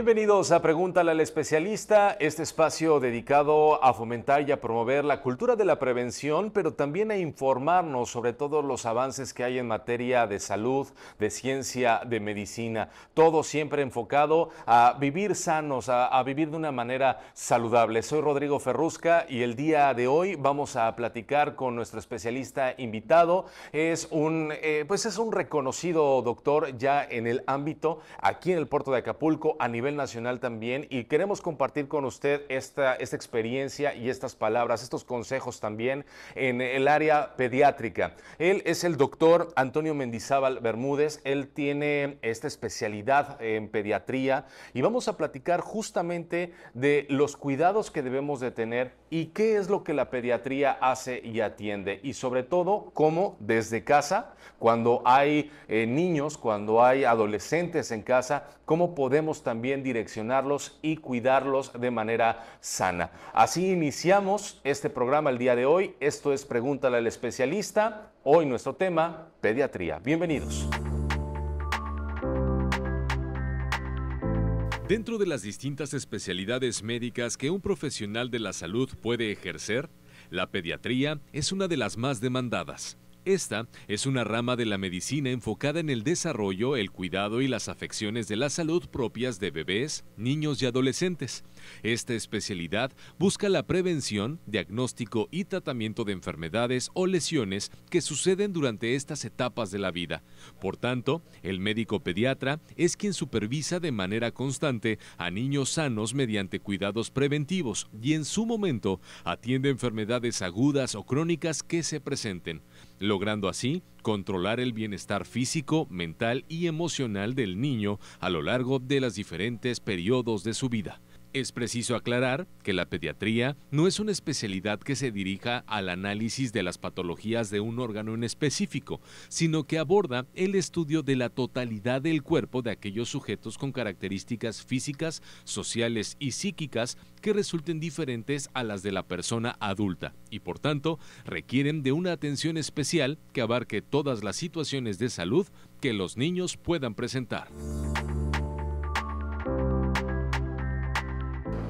Bienvenidos a Pregúntale al especialista, este espacio dedicado a fomentar y a promover la cultura de la prevención, pero también a informarnos sobre todos los avances que hay en materia de salud, de ciencia, de medicina. Todo siempre enfocado a vivir sanos, a, vivir de una manera saludable. Soy Rodrigo Ferrusca y el día de hoy vamos a platicar con nuestro especialista invitado. Es un, eh, pues es un reconocido doctor ya en el ámbito aquí en el puerto de Acapulco a nivel nacional también y queremos compartir con usted esta, experiencia y estas palabras, estos consejos también en el área pediátrica. Él es el doctor Antonio Mendizábal Bermúdez, él tiene esta especialidad en pediatría y vamos a platicar justamente de los cuidados que debemos de tener y qué es lo que la pediatría hace y atiende y sobre todo cómo desde casa, cuando hay eh, niños, cuando hay adolescentes en casa, cómo podemos también direccionarlos y cuidarlos de manera sana. Así iniciamos este programa el día de hoy. Esto es Pregúntale al especialista. Hoy nuestro tema, pediatría. Bienvenidos. Dentro de las distintas especialidades médicas que un profesional de la salud puede ejercer, la pediatría es una de las más demandadas. Esta es una rama de la medicina enfocada en el desarrollo, el cuidado y las afecciones de la salud propias de bebés, niños y adolescentes. Esta especialidad busca la prevención, diagnóstico y tratamiento de enfermedades o lesiones que suceden durante estas etapas de la vida. Por tanto, el médico pediatra es quien supervisa de manera constante a niños sanos mediante cuidados preventivos y en su momento atiende enfermedades agudas o crónicas que se presenten logrando así controlar el bienestar físico, mental y emocional del niño a lo largo de los diferentes periodos de su vida. Es preciso aclarar que la pediatría no es una especialidad que se dirija al análisis de las patologías de un órgano en específico, sino que aborda el estudio de la totalidad del cuerpo de aquellos sujetos con características físicas, sociales y psíquicas que resulten diferentes a las de la persona adulta y por tanto requieren de una atención especial que abarque todas las situaciones de salud que los niños puedan presentar.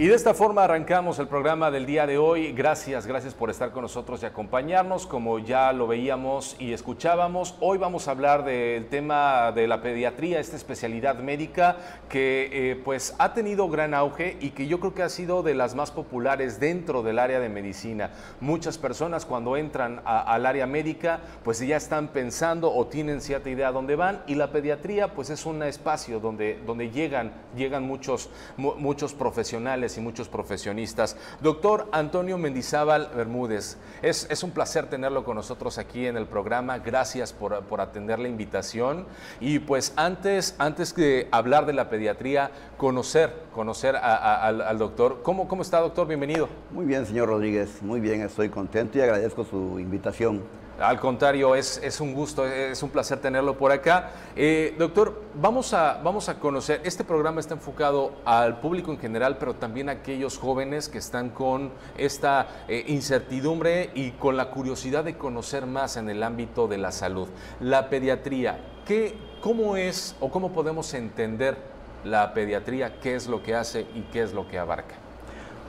Y de esta forma arrancamos el programa del día de hoy. Gracias, gracias por estar con nosotros y acompañarnos. Como ya lo veíamos y escuchábamos, hoy vamos a hablar del tema de la pediatría, esta especialidad médica que eh, pues ha tenido gran auge y que yo creo que ha sido de las más populares dentro del área de medicina. Muchas personas cuando entran al área médica pues ya están pensando o tienen cierta idea dónde van y la pediatría pues es un espacio donde, donde llegan, llegan muchos, muchos profesionales y muchos profesionistas. Doctor Antonio Mendizábal Bermúdez, es, un placer tenerlo con nosotros aquí en el programa. Gracias por, atender la invitación. Y pues antes, antes de hablar de la pediatría, conocer, conocer al, doctor. ¿Cómo, ¿Cómo está, doctor? Bienvenido. Muy bien, señor Rodríguez. Muy bien, estoy contento y agradezco su invitación. Al contrario, es, un gusto, es un placer tenerlo por acá. Eh, doctor, vamos a, vamos a conocer, este programa está enfocado al público en general, pero también a aquellos jóvenes que están con esta eh, incertidumbre y con la curiosidad de conocer más en el ámbito de la salud. La pediatría, ¿qué, ¿cómo es o cómo podemos entender la pediatría? ¿Qué es lo que hace y qué es lo que abarca?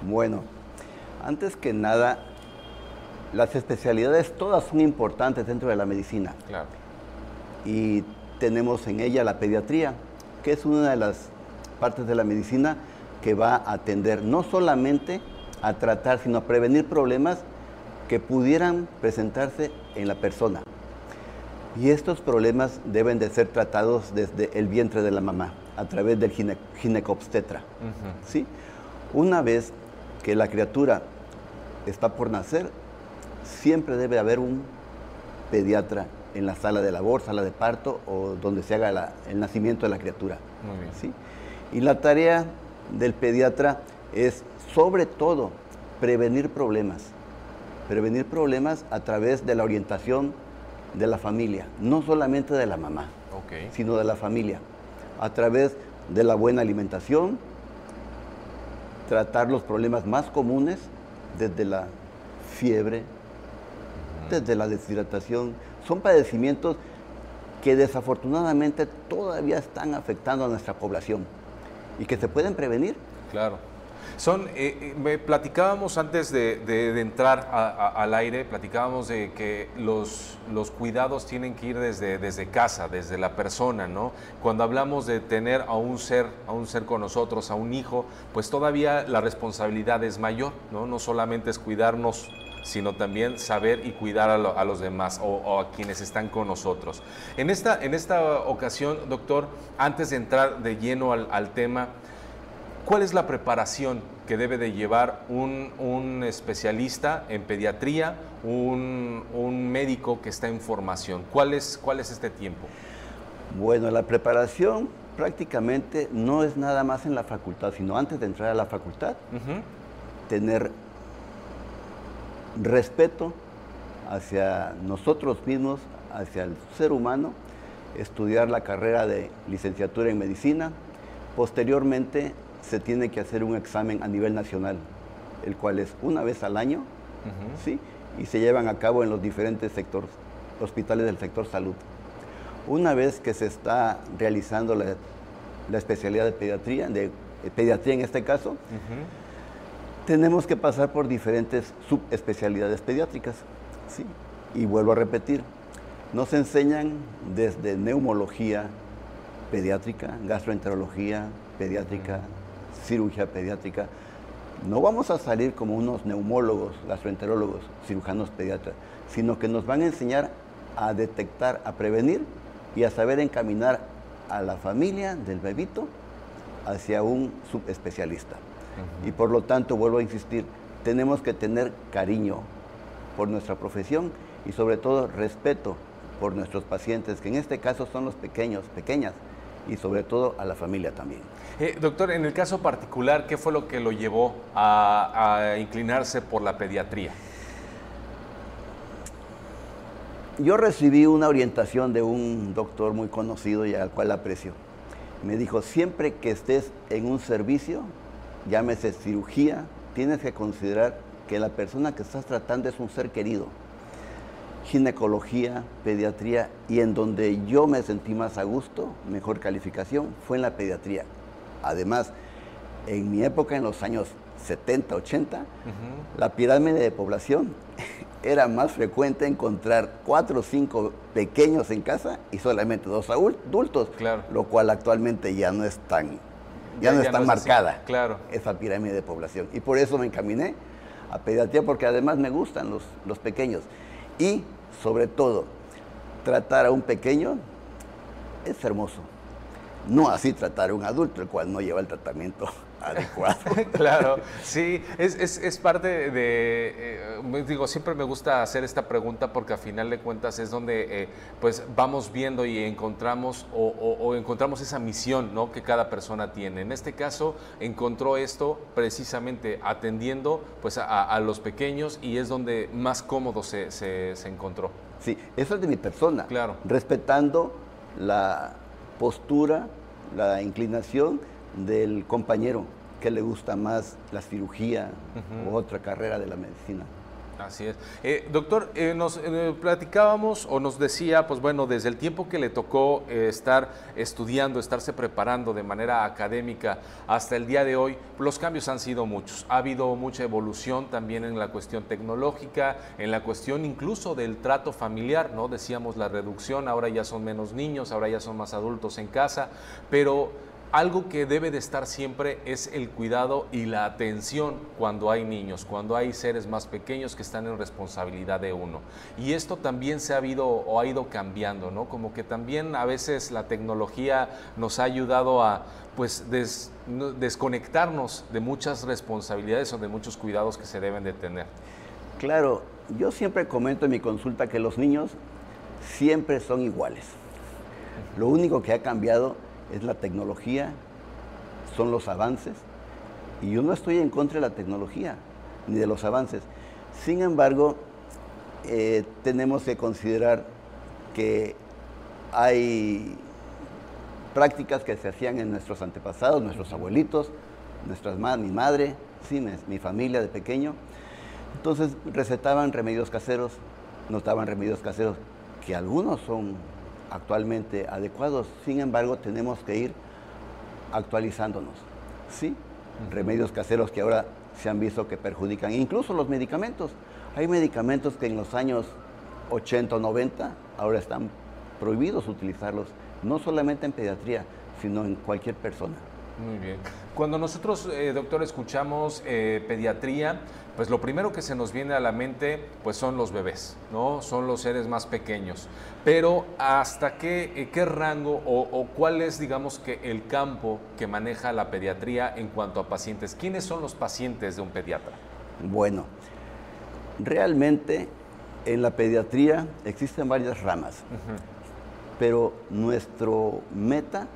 Bueno, antes que nada, las especialidades todas son importantes dentro de la medicina. Claro. Y tenemos en ella la pediatría, que es una de las partes de la medicina que va a atender no solamente a tratar, sino a prevenir problemas que pudieran presentarse en la persona. Y estos problemas deben de ser tratados desde el vientre de la mamá, a través del ginecobstetra. ¿sí? Una vez que la criatura está por nacer, siempre debe haber un pediatra en la sala de labor, sala de parto o donde se haga el nacimiento de la criatura. Muy bien. Y la tarea del pediatra es sobre todo prevenir problemas, prevenir problemas a través de la orientación de la familia, no solamente de la mamá, sino de la familia, a través de la buena alimentación, tratar los problemas más comunes desde la fiebre, de la deshidratación, son padecimientos que desafortunadamente todavía están afectando a nuestra población y que se pueden prevenir. Claro. Son, eh, eh, me platicábamos antes de, entrar al aire, platicábamos de que los, los cuidados tienen que ir desde, desde casa, desde la persona, ¿no? Cuando hablamos de tener a un ser, a un ser con nosotros, a un hijo, pues todavía la responsabilidad es mayor, ¿no? No solamente es cuidarnos sino también saber y cuidar a, los demás o, a quienes están con nosotros. En esta, en esta ocasión, doctor, antes de entrar de lleno al, tema, ¿cuál es la preparación que debe de llevar un, especialista en pediatría, un, médico que está en formación? ¿Cuál es, ¿Cuál es este tiempo? Bueno, la preparación prácticamente no es nada más en la facultad, sino antes de entrar a la facultad, tener respeto hacia nosotros mismos, hacia el ser humano, estudiar la carrera de licenciatura en medicina. Posteriormente se tiene que hacer un examen a nivel nacional, el cual es una vez al año, ¿sí? y se llevan a cabo en los diferentes sectores, hospitales del sector salud. Una vez que se está realizando la, especialidad de pediatría, de, eh, pediatría en este caso, tenemos que pasar por diferentes subespecialidades pediátricas. ¿sí? Y vuelvo a repetir, nos enseñan desde neumología pediátrica, gastroenterología pediátrica, cirugía pediátrica. No vamos a salir como unos neumólogos, gastroenterólogos, cirujanos pediatras, sino que nos van a enseñar a detectar, a prevenir y a saber encaminar a la familia del bebito hacia un subespecialista. Y por lo tanto, vuelvo a insistir, tenemos que tener cariño por nuestra profesión y sobre todo respeto por nuestros pacientes, que en este caso son los pequeños, pequeñas, y sobre todo a la familia también. Eh, doctor, en el caso particular, ¿qué fue lo que lo llevó a inclinarse por la pediatría? Yo recibí una orientación de un doctor muy conocido y al cual aprecio. Me dijo, siempre que estés en un servicio, llámese cirugía, tienes que considerar que la persona que estás tratando es un ser querido. Ginecología, pediatría, y en donde yo me sentí más a gusto, mejor calificación, fue en la pediatría. Además, en mi época, en los años 70, 80, la pirámide de población era más frecuente encontrar cuatro o cinco pequeños en casa y solamente dos adultos, lo cual actualmente ya no es tan ya, no está marcada esa pirámide de población. Y por eso me encaminé a pediatría, porque además me gustan los, los pequeños. Y sobre todo, tratar a un pequeño es hermoso. No así tratar a un adulto, el cual no lleva el tratamiento adecuado. claro, sí, es, parte de, eh, eh, digo, siempre me gusta hacer esta pregunta porque a final de cuentas es donde eh, pues vamos viendo y encontramos o, encontramos esa misión ¿no? que cada persona tiene. En este caso encontró esto precisamente atendiendo pues a, los pequeños y es donde más cómodo se, se encontró. Sí, eso es de mi persona. Claro. Respetando la postura, la inclinación del compañero que le gusta más la cirugía u otra carrera de la medicina. Así es. Eh, doctor, eh, nos eh, platicábamos o nos decía, pues bueno, desde el tiempo que le tocó estar estudiando, estarse preparando de manera académica hasta el día de hoy, los cambios han sido muchos. Ha habido mucha evolución también en la cuestión tecnológica, en la cuestión incluso del trato familiar, ¿no? Decíamos la reducción, ahora ya son menos niños, ahora ya son más adultos en casa, pero algo que debe de estar siempre es el cuidado y la atención cuando hay niños, cuando hay seres más pequeños que están en responsabilidad de uno. Y esto también se ha habido o ha ido cambiando, ¿no? Como que también a veces la tecnología nos ha ayudado a pues desconectarnos de muchas responsabilidades o de muchos cuidados que se deben de tener. Claro, yo siempre comento en mi consulta que los niños siempre son iguales. Lo único que ha cambiado es la tecnología, son los avances. Y yo no estoy en contra de la tecnología ni de los avances. Sin embargo, eh, tenemos que considerar que hay prácticas que se hacían en nuestros antepasados, nuestros abuelitos, nuestras mi madre, sí, mi, mi familia de pequeño. Entonces recetaban remedios caseros, notaban daban remedios caseros que algunos son actualmente adecuados. Sin embargo, tenemos que ir actualizándonos. ¿Sí? Remedios caseros que ahora se han visto que perjudican, incluso los medicamentos. Hay medicamentos que en los años 80 o 90 ahora están prohibidos utilizarlos, no solamente en pediatría, sino en cualquier persona. Muy bien. Cuando nosotros, eh, doctor, escuchamos eh, pediatría, pues lo primero que se nos viene a la mente pues son los bebés, ¿no? Son los seres más pequeños. Pero ¿hasta qué, eh, qué rango o, cuál es, digamos, que el campo que maneja la pediatría en cuanto a pacientes? ¿Quiénes son los pacientes de un pediatra? Bueno, realmente en la pediatría existen varias ramas, pero nuestro meta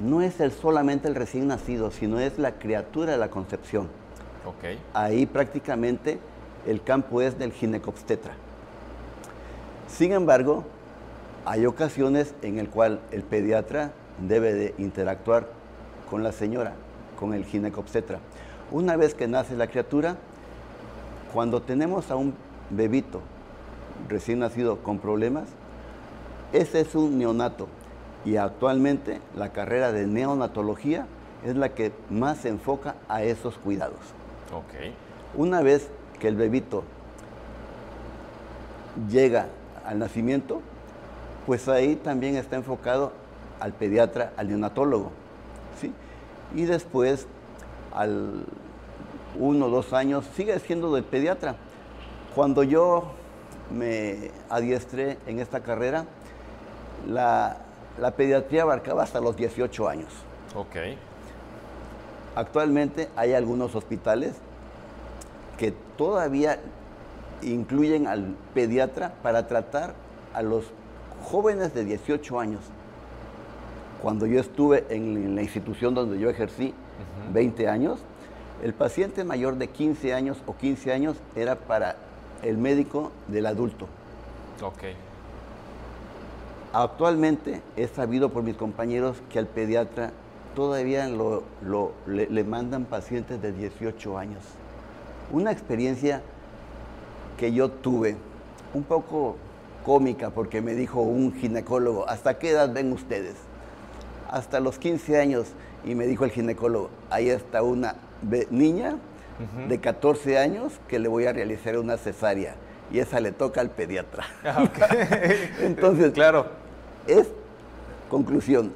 no es el, solamente el recién nacido, sino es la criatura de la concepción. Ahí prácticamente el campo es del ginecobstetra. Sin embargo, hay ocasiones en el cual el pediatra debe de interactuar con la señora, con el ginecobstetra. Una vez que nace la criatura, cuando tenemos a un bebito recién nacido con problemas, ese es un neonato, y actualmente la carrera de neonatología es la que más se enfoca a esos cuidados. Okay. Una vez que el bebito llega al nacimiento, pues ahí también está enfocado al pediatra, al neonatólogo. ¿sí? Y después, al uno o dos años, sigue siendo del pediatra. Cuando yo me adiestré en esta carrera, la la pediatría abarcaba hasta los 18 años. Ok. Actualmente hay algunos hospitales que todavía incluyen al pediatra para tratar a los jóvenes de 18 años. Cuando yo estuve en la institución donde yo ejercí 20 años, el paciente mayor de 15 años o 15 años era para el médico del adulto. Okay. Actualmente he sabido por mis compañeros que al pediatra todavía le, mandan pacientes de 18 años. Una experiencia que yo tuve, un poco cómica, porque me dijo un ginecólogo, ¿hasta qué edad ven ustedes? Hasta los 15 años. Y me dijo el ginecólogo, ahí está una niña de 14 años que le voy a realizar una cesárea y esa le toca al pediatra. Ah, Entonces, claro. Es, conclusión,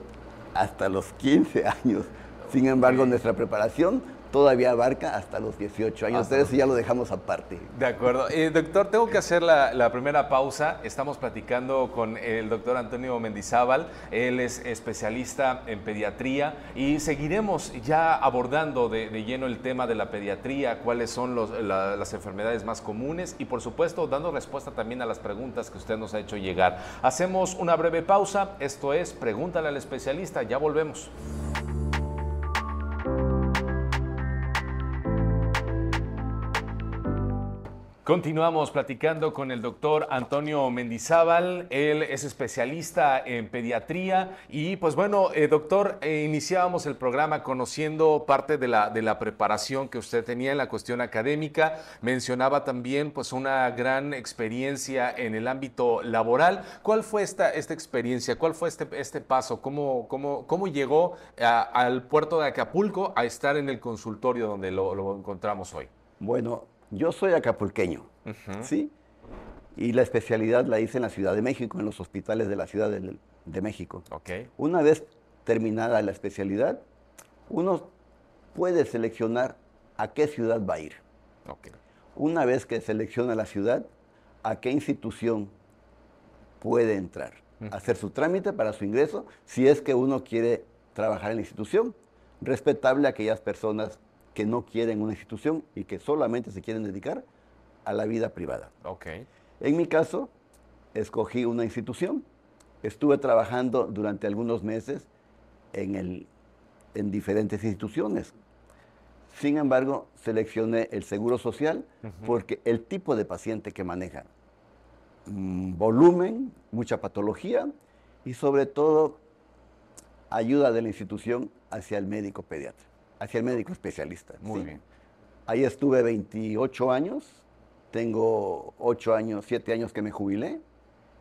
hasta los 15 años. Sin embargo, nuestra preparación todavía abarca hasta los 18 años. Ustedes ya lo dejamos aparte. De acuerdo. Eh, doctor, tengo que hacer la, primera pausa. Estamos platicando con el doctor Antonio Mendizábal. Él es especialista en pediatría y seguiremos ya abordando de, lleno el tema de la pediatría, cuáles son las enfermedades más comunes y, por supuesto, dando respuesta también a las preguntas que usted nos ha hecho llegar. Hacemos una breve pausa. Esto es Pregúntale al especialista. Ya volvemos. Continuamos platicando con el doctor Antonio Mendizábal. Él es especialista en pediatría. Y pues bueno, eh, doctor, eh, iniciábamos el programa conociendo parte de la, de la preparación que usted tenía en la cuestión académica. Mencionaba también pues una gran experiencia en el ámbito laboral. ¿Cuál fue esta, esta experiencia? ¿Cuál fue este, este paso? ¿Cómo, cómo llegó al puerto de Acapulco a estar en el consultorio donde lo encontramos hoy? Bueno, yo soy acapulqueño, ¿sí? Y la especialidad la hice en la Ciudad de México, en los hospitales de la Ciudad de, México. Okay. Una vez terminada la especialidad, uno puede seleccionar a qué ciudad va a ir. Una vez que selecciona la ciudad, a qué institución puede entrar, hacer su trámite para su ingreso, si es que uno quiere trabajar en la institución, respetable a aquellas personas que no quieren una institución y que solamente se quieren dedicar a la vida privada. En mi caso, escogí una institución, estuve trabajando durante algunos meses en, el, en diferentes instituciones. Sin embargo, seleccioné el Seguro Social porque el tipo de paciente que maneja, mm, volumen, mucha patología y sobre todo ayuda de la institución hacia el médico pediatra hacia el médico especialista. Muy bien. Ahí estuve 28 años, tengo 8 años, 7 años que me jubilé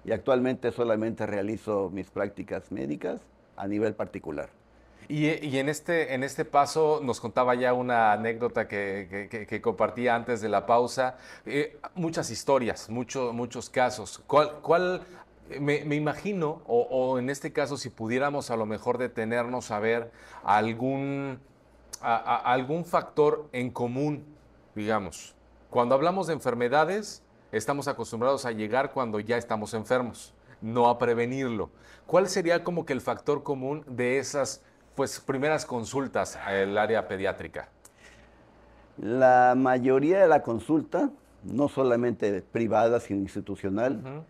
y actualmente solamente realizo mis prácticas médicas a nivel particular. Y, y, en, este, en este paso nos contaba ya una anécdota que, que, compartía antes de la pausa. Eh, muchas historias, muchos muchos casos. ¿Cuál, cuál me, imagino, o en este caso, si pudiéramos a lo mejor detenernos a ver algún a, algún factor en común, digamos. Cuando hablamos de enfermedades, estamos acostumbrados a llegar cuando ya estamos enfermos, no a prevenirlo. ¿Cuál sería como que el factor común de esas pues, primeras consultas al área pediátrica? La mayoría de la consulta, no solamente privada, sino institucional,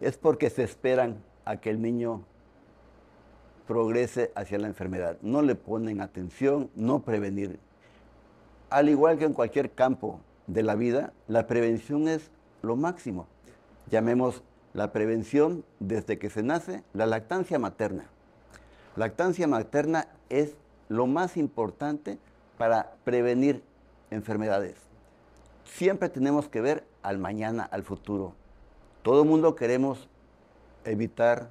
es porque se esperan a que el niño progrese hacia la enfermedad. No le ponen atención, no prevenir. Al igual que en cualquier campo de la vida, la prevención es lo máximo. Llamemos la prevención desde que se nace la lactancia materna. Lactancia materna es lo más importante para prevenir enfermedades. Siempre tenemos que ver al mañana, al futuro. Todo el mundo queremos evitar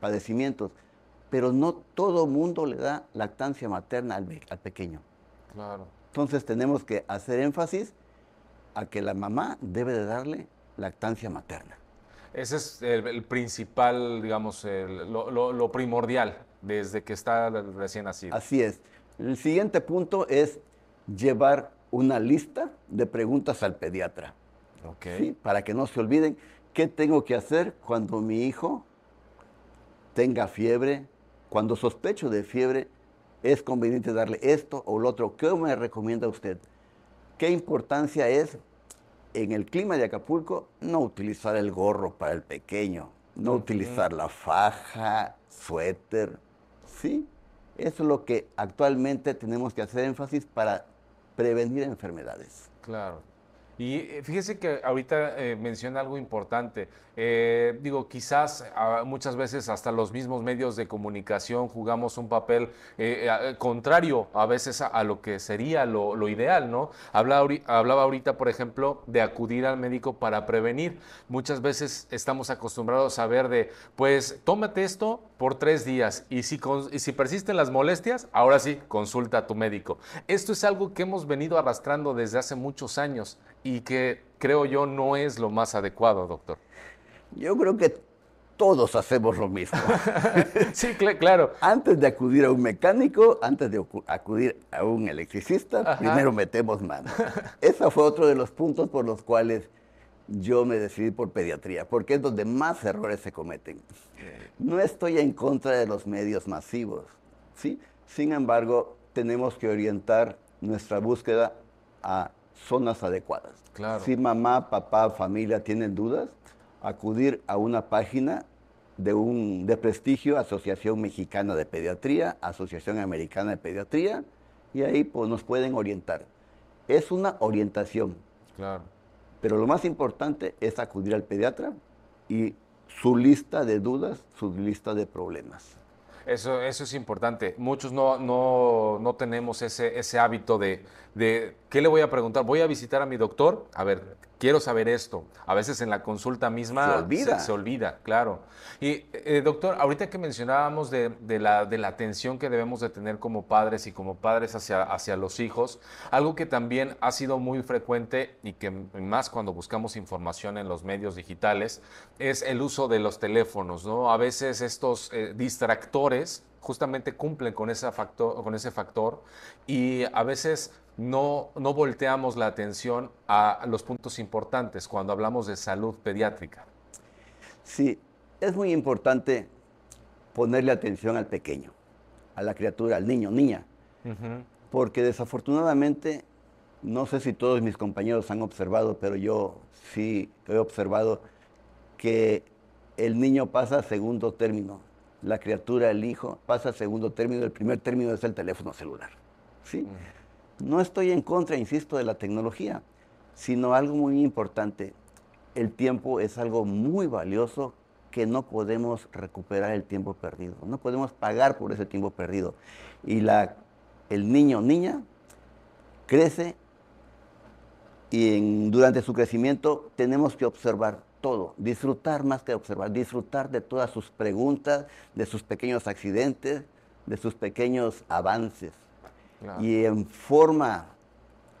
padecimientos, pero no todo mundo le da lactancia materna al, pequeño. Claro. Entonces tenemos que hacer énfasis a que la mamá debe de darle lactancia materna. Ese es el, principal, digamos, lo, primordial desde que está recién nacido. Así es. El siguiente punto es llevar una lista de preguntas al pediatra. Para que no se olviden qué tengo que hacer cuando mi hijo tenga fiebre, cuando sospecho de fiebre, es conveniente darle esto o lo otro. ¿Qué me recomienda usted? ¿Qué importancia es en el clima de Acapulco no utilizar el gorro para el pequeño, no utilizar la faja, suéter? ¿Sí? Eso es lo que actualmente tenemos que hacer énfasis para prevenir enfermedades. Claro. Y eh, fíjese que ahorita eh, menciona algo importante. Eh, digo, quizás ah, muchas veces hasta los mismos medios de comunicación jugamos un papel contrario a veces a, lo que sería lo, ideal, ¿no? Hablaba, ahorita, por ejemplo, de acudir al médico para prevenir. Muchas veces estamos acostumbrados a ver de, pues, tómate esto por tres días y y si persisten las molestias, ahora sí, consulta a tu médico. Esto es algo que hemos venido arrastrando desde hace muchos años y que creo yo no es lo más adecuado, doctor. Yo creo que todos hacemos lo mismo. sí, claro. Antes de acudir a un mecánico, antes de acudir a un electricista, primero metemos mano. Ese fue otro de los puntos por los cuales yo me decidí por pediatría, porque es donde más errores se cometen. No estoy en contra de los medios masivos, ¿sí? Sin embargo, tenemos que orientar nuestra búsqueda a zonas adecuadas. Si mamá, papá, familia tienen dudas, acudir a una página de un prestigio, Asociación Mexicana de Pediatría, Asociación Americana de Pediatría, y ahí pues, nos pueden orientar. Es una orientación. Claro. Pero lo más importante es acudir al pediatra y su lista de dudas, su lista de problemas. Eso, eso es importante. Muchos no, no, no tenemos ese, ese hábito de, de, ¿qué le voy a preguntar? ¿Voy a visitar a mi doctor? A ver, quiero saber esto. A veces en la consulta misma se olvida, se, olvida claro. Y eh, doctor, ahorita que mencionábamos de, la, atención que debemos de tener como padres y como padres hacia, los hijos, algo que también ha sido muy frecuente y que más cuando buscamos información en los medios digitales es el uso de los teléfonos, ¿no? A veces estos eh, distractores justamente cumplen con, factor, con ese factor y a veces no, no volteamos la atención a los puntos importantes cuando hablamos de salud pediátrica. Sí, es muy importante ponerle atención al pequeño, a la criatura, al niño, niña, porque desafortunadamente, no sé si todos mis compañeros han observado, pero yo sí he observado que el niño pasa a segundo término, la criatura, el hijo, pasa a segundo término, el primer término es el teléfono celular. ¿sí? No estoy en contra, insisto, de la tecnología, sino algo muy importante. El tiempo es algo muy valioso que no podemos recuperar el tiempo perdido, no podemos pagar por ese tiempo perdido. Y el niño o niña crece y durante su crecimiento tenemos que observar todo, disfrutar más que observar, disfrutar de todas sus preguntas, de sus pequeños accidentes, de sus pequeños avances y en forma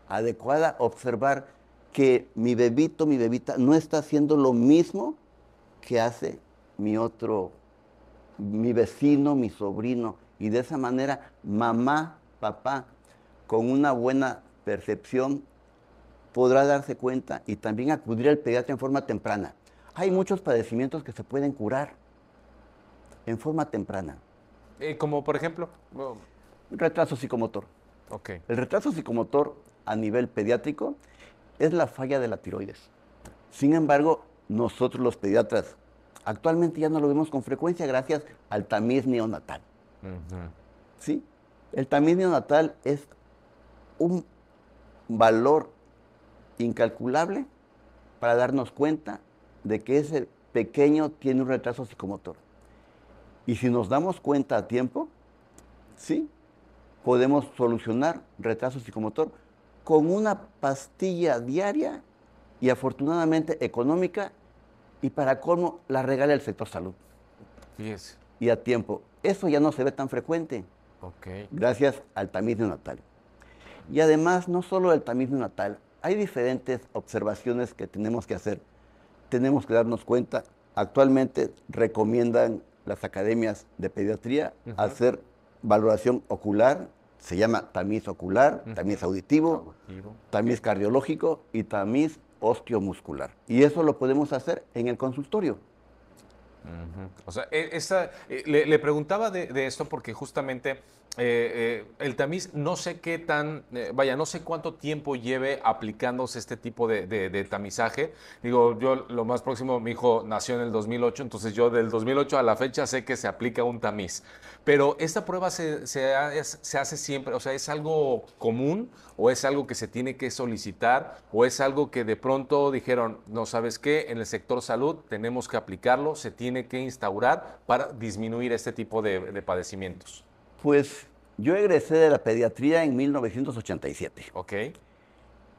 adecuada observar que mi bebito, mi bebita no está haciendo lo mismo que hace mi otro, mi vecino, mi sobrino. Y de esa manera, mamá, papá, con una buena percepción, podrá darse cuenta y también acudir al pediatra en forma temprana. Hay muchos padecimientos que se pueden curar en forma temprana. Eh, como por ejemplo retraso psicomotor. El retraso psicomotor a nivel pediátrico es la falla de la tiroides. Sin embargo, nosotros los pediatras actualmente ya no lo vemos con frecuencia gracias al tamiz neonatal. ¿Sí? El tamiz neonatal es un valor incalculable para darnos cuenta de que ese pequeño tiene un retraso psicomotor. Y si nos damos cuenta a tiempo, ¿sí? podemos solucionar retraso psicomotor con una pastilla diaria y afortunadamente económica y para cómo la regala el sector salud. Y a tiempo. Eso ya no se ve tan frecuente. Okay. Gracias al tamiz neonatal. Y además, no solo el tamiz neonatal, hay diferentes observaciones que tenemos que hacer. Tenemos que darnos cuenta, actualmente recomiendan las academias de pediatría hacer valoración ocular, se llama tamiz ocular, tamiz auditivo, tamiz cardiológico y tamiz osteomuscular. Y eso lo podemos hacer en el consultorio. O sea, e, eh, le, preguntaba de, esto porque justamente eh, eh, el tamiz, no sé qué tan, eh, vaya, no sé cuánto tiempo lleve aplicándose este tipo de, tamizaje. Digo, yo lo más próximo, mi hijo nació en el 2008, entonces yo del 2008 a la fecha sé que se aplica un tamiz. Pero esta prueba se, hace siempre, o sea, ¿es algo común o es algo que se tiene que solicitar o es algo que de pronto dijeron, no sabes qué, en el sector salud tenemos que aplicarlo, se tiene que instaurar para disminuir este tipo de padecimientos? Pues yo egresé de la pediatría en 1987. Ok.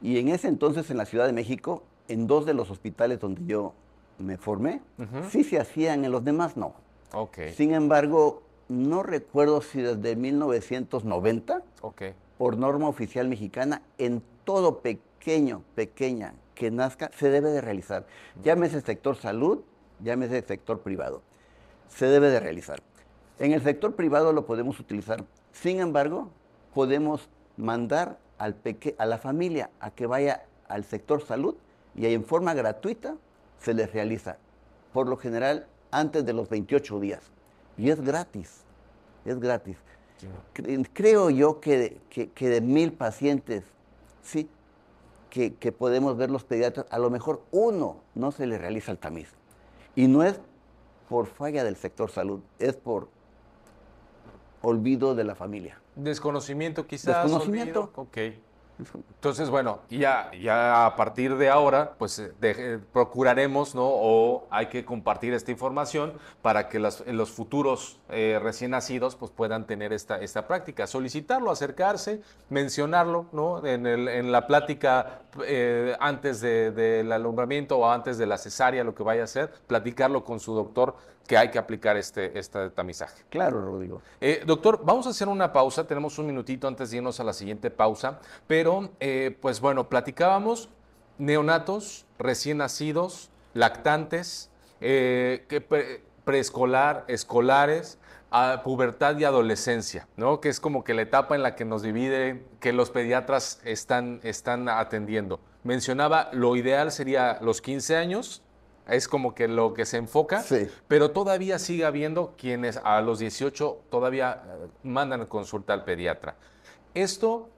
Y en ese entonces en la Ciudad de México, en dos de los hospitales donde yo me formé, sí se hacían, en los demás no. Sin embargo, no recuerdo si desde 1990, por norma oficial mexicana, en todo pequeño, pequeña que nazca, se debe de realizar. Llámese sector salud, llámese sector privado. Se debe de realizar. En el sector privado lo podemos utilizar. Sin embargo, podemos mandar al a la familia a que vaya al sector salud y en forma gratuita se les realiza, por lo general, antes de los 28 días. Y es gratis, es gratis. Creo yo que, de mil pacientes, sí, que podemos ver los pediatras, a lo mejor uno no se le realiza el tamiz. Y no es por falla del sector salud, es por olvido de la familia. Desconocimiento quizás. Desconocimiento. Ok. Entonces, bueno, ya, ya a partir de ahora, pues eh, procuraremos, ¿no? O hay que compartir esta información para que los futuros eh, recién nacidos pues, puedan tener esta, esta práctica. Solicitarlo, acercarse, mencionarlo, ¿no? En, el, en la plática eh, antes del alumbramiento o antes de la cesárea, lo que vaya a ser, platicarlo con su doctor que hay que aplicar este, este tamizaje. Claro, Rodrigo. Eh, doctor, vamos a hacer una pausa, tenemos un minutito antes de irnos a la siguiente pausa, pero eh, pues bueno, platicábamos neonatos, recién nacidos, lactantes, eh, preescolar, escolares, a pubertad y adolescencia, ¿no? Que es como que la etapa en la que nos divide, que los pediatras están, están atendiendo. Mencionaba, lo ideal sería los 15 años, es como que lo que se enfoca, pero todavía sigue habiendo quienes a los 18 todavía eh, mandan consulta al pediatra. Esto,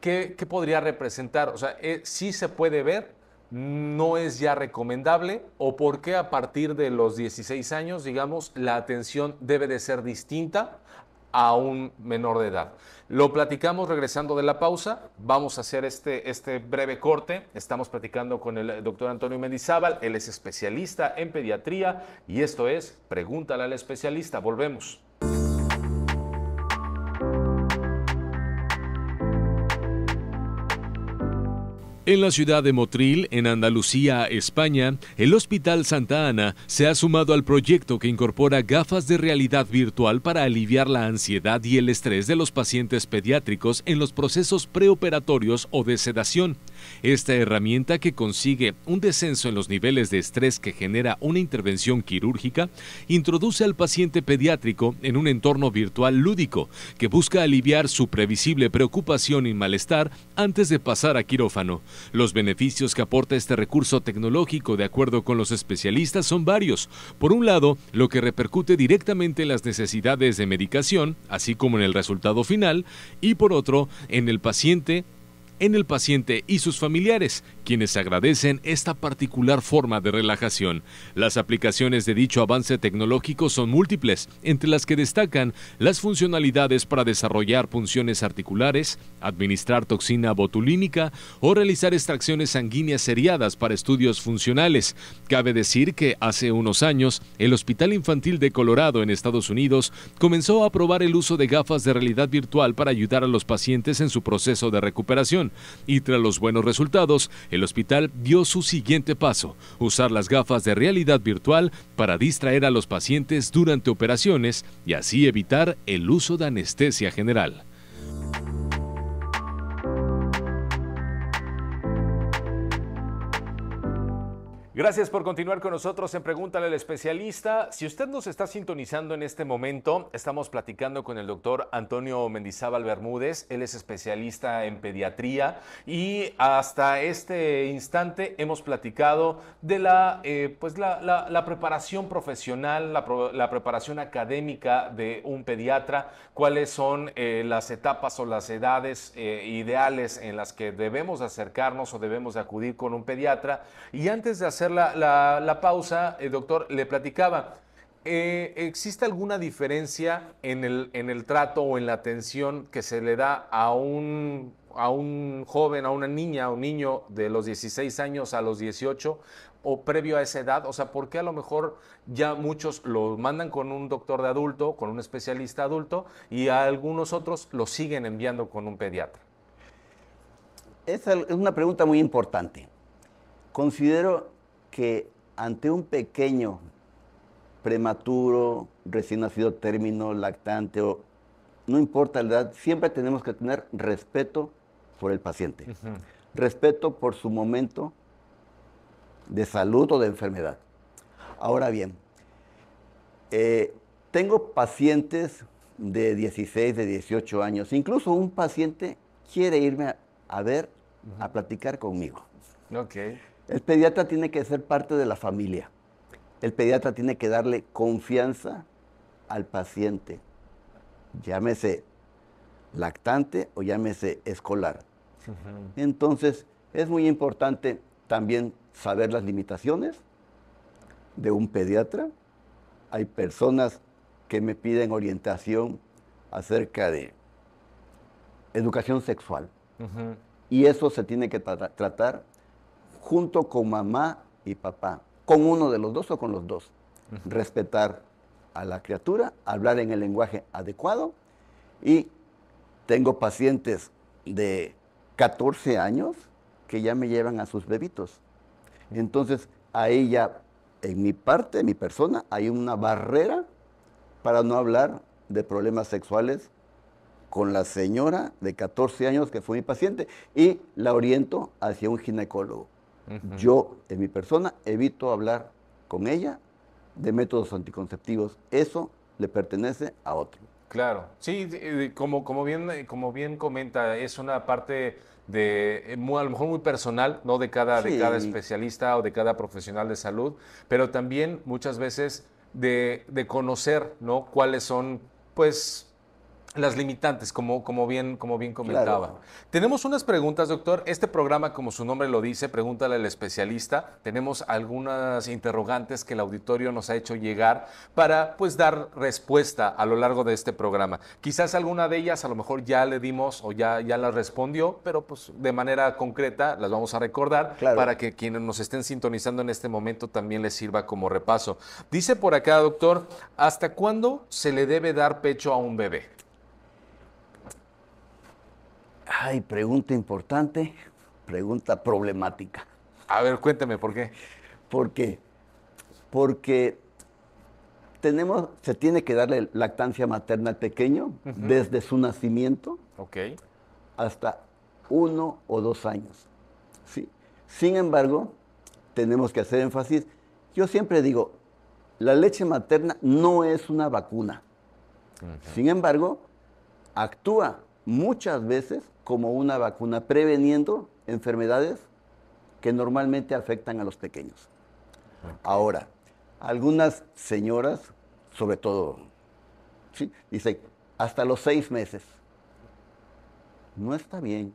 ¿qué, podría representar? O sea, si eh, sí se puede ver, no es ya recomendable o por qué a partir de los 16 años, digamos, la atención debe de ser distinta a un menor de edad. Lo platicamos regresando de la pausa. Vamos a hacer este, este breve corte. Estamos platicando con el doctor Antonio Mendizábal. Él es especialista en pediatría y esto es Pregúntale al especialista. Volvemos. En la ciudad de Motril, en Andalucía, España, el Hospital Santa Ana se ha sumado al proyecto que incorpora gafas de realidad virtual para aliviar la ansiedad y el estrés de los pacientes pediátricos en los procesos preoperatorios o de sedación. Esta herramienta que consigue un descenso en los niveles de estrés que genera una intervención quirúrgica, introduce al paciente pediátrico en un entorno virtual lúdico que busca aliviar su previsible preocupación y malestar antes de pasar a quirófano. Los beneficios que aporta este recurso tecnológico, de acuerdo con los especialistas, son varios. Por un lado, lo que repercute directamente en las necesidades de medicación, así como en el resultado final, y por otro, en el paciente en el paciente y sus familiares, quienes agradecen esta particular forma de relajación. Las aplicaciones de dicho avance tecnológico son múltiples, entre las que destacan las funcionalidades para desarrollar punciones articulares, administrar toxina botulínica o realizar extracciones sanguíneas seriadas para estudios funcionales. Cabe decir que hace unos años, el Hospital Infantil de Colorado en Estados Unidos comenzó a probar el uso de gafas de realidad virtual para ayudar a los pacientes en su proceso de recuperación y tras los buenos resultados, el hospital dio su siguiente paso, usar las gafas de realidad virtual para distraer a los pacientes durante operaciones y así evitar el uso de anestesia general. Gracias por continuar con nosotros en Pregúntale al especialista. Si usted nos está sintonizando en este momento, estamos platicando con el doctor Antonio Mendizábal Bermúdez. Él es especialista en pediatría y hasta este instante hemos platicado de la, eh, pues la, preparación profesional, la, preparación académica de un pediatra, cuáles son eh, las etapas o las edades eh, ideales en las que debemos acercarnos o debemos acudir con un pediatra. Y antes de hacer la, pausa, el eh, doctor, le platicaba, eh, ¿existe alguna diferencia en el, en el trato o en la atención que se le da a un, a un joven, a una niña, o niño de los 16 años a los 18 o previo a esa edad? O sea, ¿por qué a lo mejor ya muchos lo mandan con un doctor de adulto, con un especialista adulto y a algunos otros lo siguen enviando con un pediatra? Esa es una pregunta muy importante. Considero que ante un pequeño prematuro, recién nacido término, lactante o no importa la edad, siempre tenemos que tener respeto por el paciente, respeto por su momento de salud o de enfermedad. Ahora bien, eh, tengo pacientes de 16, de 18 años, incluso un paciente quiere irme a, ver, a platicar conmigo. Okay. El pediatra tiene que ser parte de la familia. El pediatra tiene que darle confianza al paciente, llámese lactante o llámese escolar. Entonces, es muy importante también saber las limitaciones de un pediatra. Hay personas que me piden orientación acerca de educación sexual. Y eso se tiene que tratar junto con mamá y papá, con uno de los dos o con los dos. Respetar a la criatura, hablar en el lenguaje adecuado y tengo pacientes de 14 años que ya me llevan a sus bebitos. Entonces, ahí ya, en mi parte, en mi persona, hay una barrera para no hablar de problemas sexuales con la señora de 14 años que fue mi paciente y la oriento hacia un ginecólogo. Yo, en mi persona, evito hablar con ella de métodos anticonceptivos. Eso le pertenece a otro. Claro, sí, como, como, bien, como bien comenta, es una parte de eh, a lo mejor muy personal, no de cada, cada especialista o de cada profesional de salud, pero también muchas veces de, de conocer ¿no? cuáles son pues las limitantes, como, como, bien, como bien comentaba. Tenemos unas preguntas, doctor. Este programa, como su nombre lo dice, pregúntale al especialista. Tenemos algunas interrogantes que el auditorio nos ha hecho llegar para pues dar respuesta a lo largo de este programa. Quizás alguna de ellas a lo mejor ya le dimos o ya, ya las respondió, pero pues de manera concreta las vamos a recordar para que quienes nos estén sintonizando en este momento también les sirva como repaso. Dice por acá, doctor, ¿hasta cuándo se le debe dar pecho a un bebé? Ay, pregunta importante, pregunta problemática. A ver, cuéntame, ¿por qué? ¿Por qué? Porque tenemos, se tiene que darle lactancia materna al pequeño desde su nacimiento hasta uno o dos años. ¿sí? Sin embargo, tenemos que hacer énfasis. Yo siempre digo, la leche materna no es una vacuna. Sin embargo, actúa muchas veces como una vacuna, preveniendo enfermedades que normalmente afectan a los pequeños. Ahora, algunas señoras, sobre todo, ¿sí? dicen, hasta los seis meses. No está bien.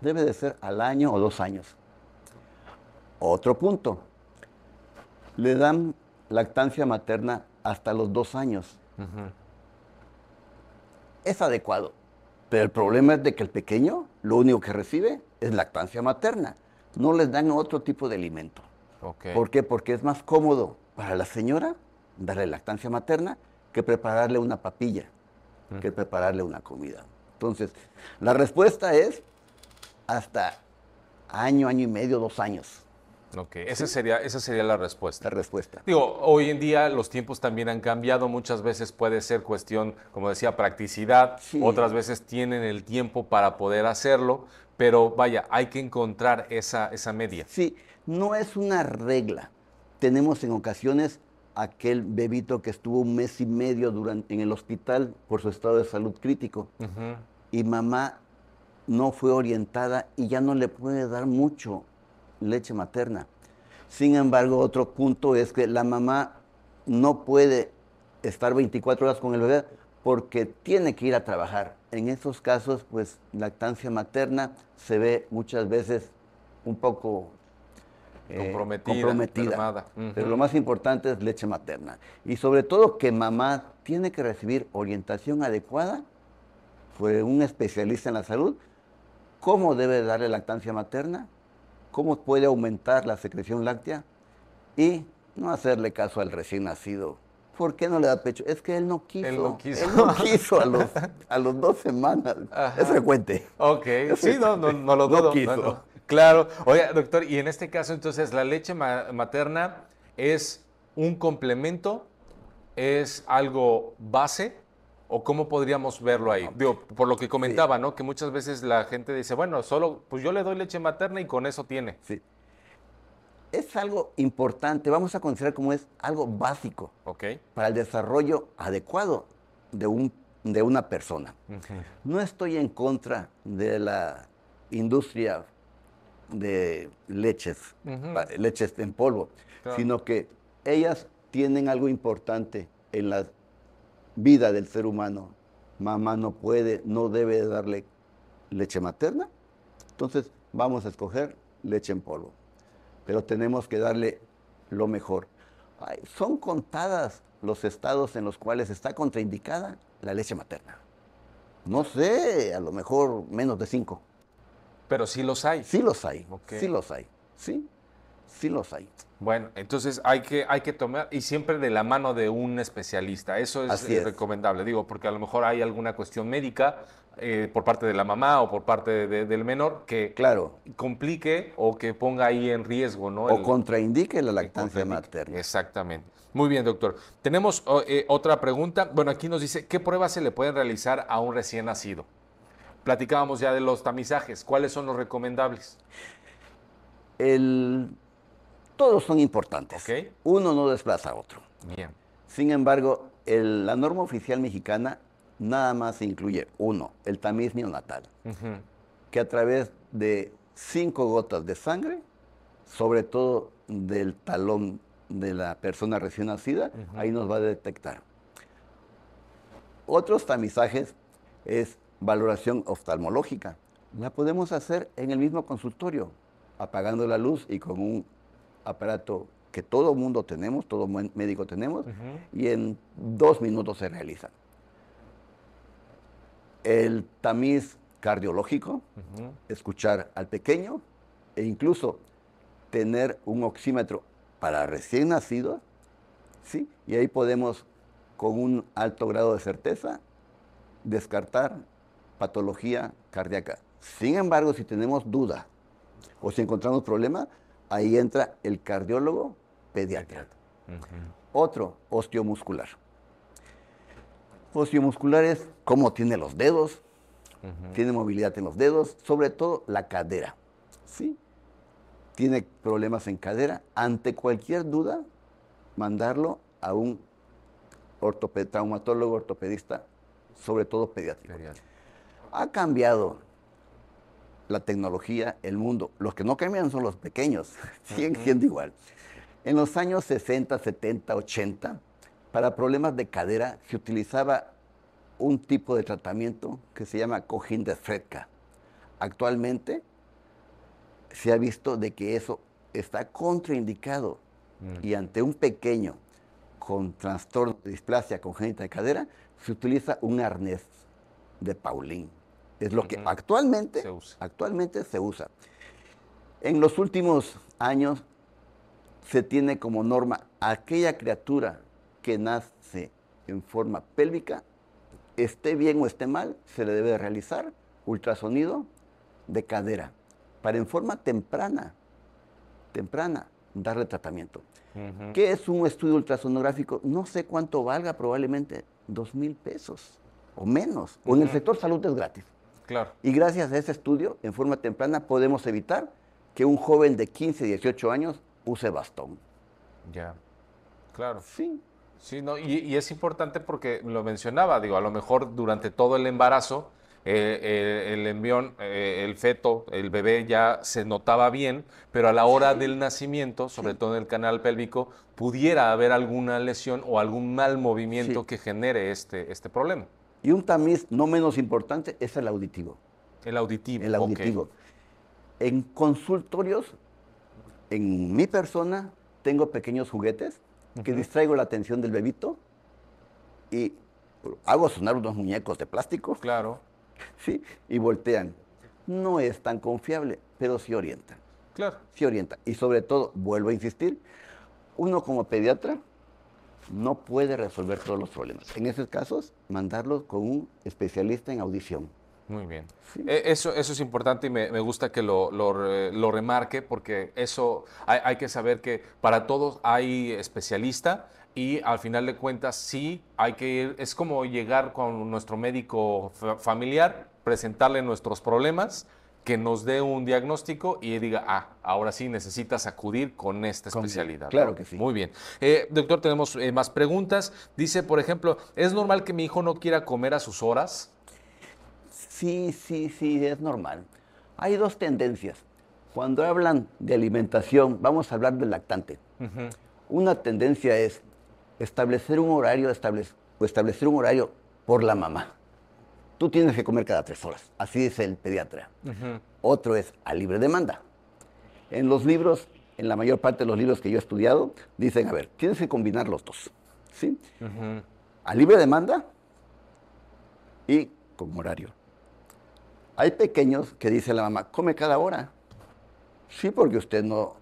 Debe de ser al año o dos años. Otro punto. Le dan lactancia materna hasta los dos años. Es adecuado pero el problema es de que el pequeño lo único que recibe es lactancia materna. No les dan otro tipo de alimento. ¿Por qué? Porque es más cómodo para la señora darle lactancia materna que prepararle una papilla, mm. que prepararle una comida. Entonces, la respuesta es hasta año, año y medio, dos años esa, sería, esa sería la respuesta. La respuesta. Digo, hoy en día los tiempos también han cambiado, muchas veces puede ser cuestión, como decía, practicidad, otras veces tienen el tiempo para poder hacerlo, pero vaya, hay que encontrar esa, esa media. Sí, no es una regla. Tenemos en ocasiones aquel bebito que estuvo un mes y medio durante, en el hospital por su estado de salud crítico y mamá no fue orientada y ya no le puede dar mucho leche materna. Sin embargo, otro punto es que la mamá no puede estar 24 horas con el bebé porque tiene que ir a trabajar. En esos casos, pues lactancia materna se ve muchas veces un poco eh, comprometida. Pero lo más importante es leche materna. Y sobre todo que mamá tiene que recibir orientación adecuada fue un especialista en la salud, cómo debe darle lactancia materna, cómo puede aumentar la secreción láctea y no hacerle caso al recién nacido. ¿Por qué no le da pecho? Es que él no quiso. Él no quiso. Él no quiso a los, dos semanas. Es frecuente. Ok, sí, No, no, lo dudo. quiso. claro. Oye, doctor, y en este caso entonces la leche materna es un complemento, es algo base ¿O cómo podríamos verlo ahí? por lo que comentaba, ¿no? Que muchas veces la gente dice, bueno, solo, pues yo le doy leche materna y con eso tiene. Sí. Es algo importante, vamos a considerar como es algo básico okay. para el desarrollo adecuado de, un, de una persona. No estoy en contra de la industria de leches, leches en polvo, sino que ellas tienen algo importante en las vida del ser humano. Mamá no puede, no debe darle leche materna. Entonces vamos a escoger leche en polvo. Pero tenemos que darle lo mejor. son contadas los estados en los cuales está contraindicada la leche materna. No sé, a lo mejor menos de cinco. Pero sí los hay. Sí los hay. Sí los hay. Sí sí los Bueno, entonces hay que, hay que tomar, y siempre de la mano de un especialista, eso es, recomendable, digo, porque a lo mejor hay alguna cuestión médica eh, por parte de la mamá o por parte del menor que claro. complique o que ponga ahí en riesgo, ¿no? O contraindique la lactancia materna. Exactamente. Muy bien, doctor. Tenemos oh, eh, otra pregunta. Bueno, aquí nos dice, ¿qué pruebas se le pueden realizar a un recién nacido? Platicábamos ya de los tamizajes. ¿Cuáles son los recomendables? El todos son importantes. Uno no desplaza a otro. Sin embargo, la norma oficial mexicana nada más incluye uno, el tamiz neonatal, que a través de cinco gotas de sangre, sobre todo del talón de la persona recién nacida, ahí nos va a detectar. Otros tamizajes es valoración oftalmológica. La podemos hacer en el mismo consultorio, apagando la luz y con un aparato que todo mundo tenemos, todo médico tenemos, y en dos minutos se realiza. El tamiz cardiológico, escuchar al pequeño e incluso tener un oxímetro para recién nacido, ¿sí? y ahí podemos con un alto grado de certeza descartar patología cardíaca. Sin embargo, si tenemos duda o si encontramos problema, ahí entra el cardiólogo pediatra. Otro, osteomuscular. Osteomuscular es cómo tiene los dedos, tiene movilidad en los dedos, sobre todo la cadera. ¿sí? Tiene problemas en cadera. Ante cualquier duda, mandarlo a un traumatólogo ortopedista, sobre todo pediátrico. Ha cambiado la tecnología, el mundo. Los que no cambian son los pequeños, siguen siendo igual. En los años 60, 70, 80, para problemas de cadera se utilizaba un tipo de tratamiento que se llama cojín de Fredka. Actualmente se ha visto de que eso está contraindicado mm. y ante un pequeño con trastorno de displasia congénita de cadera se utiliza un arnés de paulín. Es lo que actualmente se usa. actualmente se usa. En los últimos años se tiene como norma aquella criatura que nace en forma pélvica, esté bien o esté mal, se le debe realizar ultrasonido de cadera para en forma temprana, temprana, darle tratamiento. ¿Qué es un estudio ultrasonográfico? No sé cuánto valga, probablemente dos mil pesos o menos. O en el sector salud es gratis. Y gracias a ese estudio, en forma temprana, podemos evitar que un joven de 15, 18 años use bastón. Ya, claro. Sí. y, es importante porque lo mencionaba, digo, a lo mejor durante todo el embarazo, eh, eh, el, envión, eh, el feto, el bebé ya se notaba bien, pero a la hora del nacimiento, sobre todo en el canal pélvico, pudiera haber alguna lesión o algún mal movimiento que genere este, este problema. Y un tamiz no menos importante es el auditivo. El auditivo. El auditivo. En consultorios, en mi persona, tengo pequeños juguetes que distraigo la atención del bebito y hago sonar unos muñecos de plástico. Claro. Sí, y voltean. No es tan confiable, pero sí orienta. Claro. Sí orienta. Y sobre todo, vuelvo a insistir, uno como pediatra no puede resolver todos los problemas. En esos casos, mandarlos con un especialista en audición. Muy bien. Eh, eso, es importante y me, gusta que lo, remarque porque eso hay, hay, que saber que para todos hay especialista y al final de cuentas sí hay que ir, es como llegar con nuestro médico familiar, presentarle nuestros problemas que nos dé un diagnóstico y diga, ah, ahora sí necesitas acudir con esta especialidad. Claro que sí. Muy bien. Eh, doctor, tenemos eh, más preguntas. Dice, por ejemplo, ¿es normal que mi hijo no quiera comer a sus horas? Sí, sí, sí, es normal. Hay dos tendencias. Cuando hablan de alimentación, vamos a hablar del lactante. Una tendencia es establecer un horario, establecer un horario por la mamá tú tienes que comer cada tres horas. Así dice el pediatra. Otro es a libre demanda. En los libros, en la mayor parte de los libros que yo he estudiado, dicen, a ver, tienes que combinar los dos. ¿Sí? A libre demanda y con horario. Hay pequeños que dice la mamá, come cada hora. Sí, porque usted no